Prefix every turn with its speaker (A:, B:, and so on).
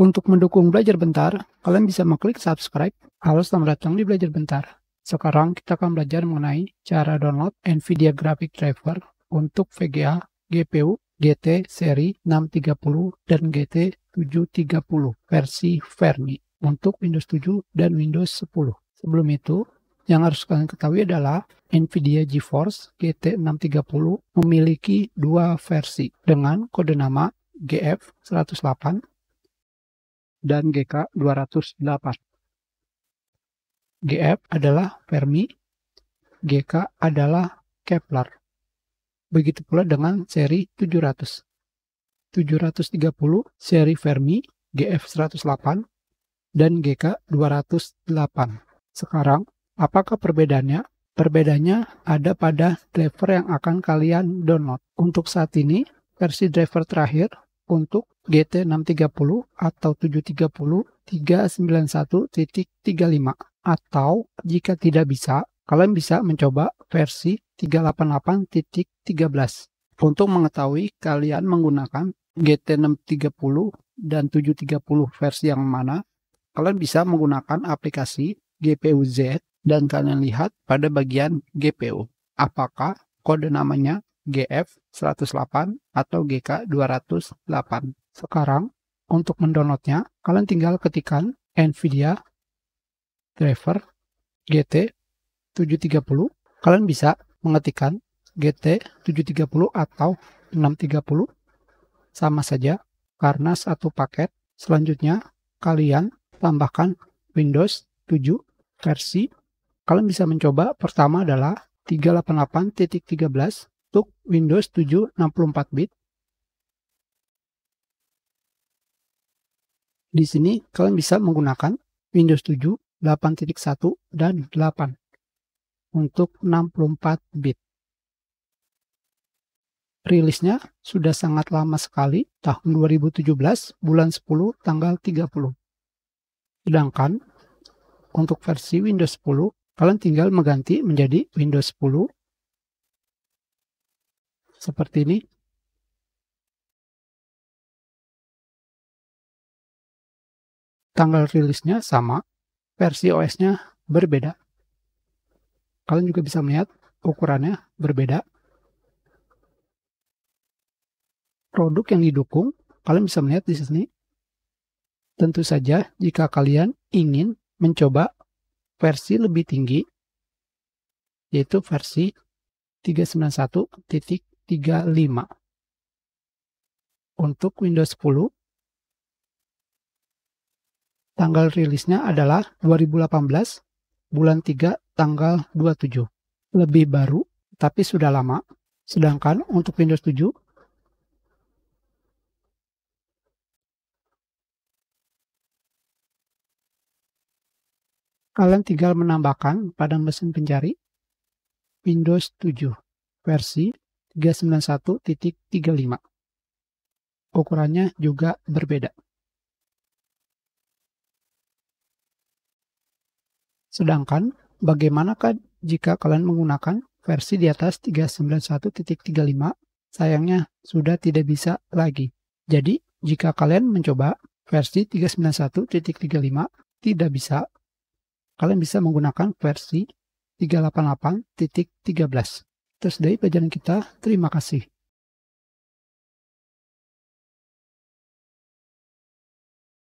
A: Untuk mendukung belajar bentar, kalian bisa mengklik subscribe. Halo, selamat datang di belajar bentar. Sekarang kita akan belajar mengenai cara download NVIDIA Graphic Driver untuk VGA, GPU, GT seri 630 dan GT 730 versi Fermi untuk Windows 7 dan Windows 10. Sebelum itu, yang harus kalian ketahui adalah NVIDIA GeForce GT630 memiliki dua versi dengan kode nama GF108 dan GK 208. GF adalah Fermi, GK adalah Kepler. Begitu pula dengan seri 700. 730 seri Fermi, GF 108, dan GK 208. Sekarang, apakah perbedaannya? Perbedaannya ada pada driver yang akan kalian download. Untuk saat ini, versi driver terakhir untuk GT630 atau 730 391.35 atau jika tidak bisa, kalian bisa mencoba versi 388.13. Untuk mengetahui kalian menggunakan GT630 dan 730 versi yang mana, kalian bisa menggunakan aplikasi GPU-Z dan kalian lihat pada bagian GPU. Apakah kode namanya GF 108 atau GK 208. Sekarang, untuk mendownloadnya, kalian tinggal ketikkan NVIDIA driver GT 730. Kalian bisa mengetikkan GT 730 atau 630. Sama saja, karena satu paket. Selanjutnya, kalian tambahkan Windows 7 versi. Kalian bisa mencoba pertama adalah 388.13 untuk Windows 7 64 bit. Di sini kalian bisa menggunakan Windows 7 8.1 dan 8 untuk 64 bit. Rilisnya sudah sangat lama sekali, tahun 2017, bulan 10, tanggal 30. Sedangkan untuk versi Windows 10, kalian tinggal mengganti menjadi Windows 10 seperti ini. Tanggal rilisnya sama, versi OS-nya berbeda. Kalian juga bisa melihat ukurannya berbeda. Produk yang didukung, kalian bisa melihat di sini. Tentu saja jika kalian ingin mencoba versi lebih tinggi, yaitu versi 35. Untuk Windows 10, tanggal rilisnya adalah 2018, bulan 3, tanggal 27. Lebih baru, tapi sudah lama. Sedangkan untuk Windows 7, kalian tinggal menambahkan pada mesin pencari Windows 7 versi 391.35. Ukurannya juga berbeda. Sedangkan, bagaimanakah jika kalian menggunakan versi di atas 391.35? Sayangnya, sudah tidak bisa lagi. Jadi, jika kalian mencoba versi 391.35 tidak bisa, kalian bisa menggunakan versi 388.13 dari pelajaran kita. Terima kasih.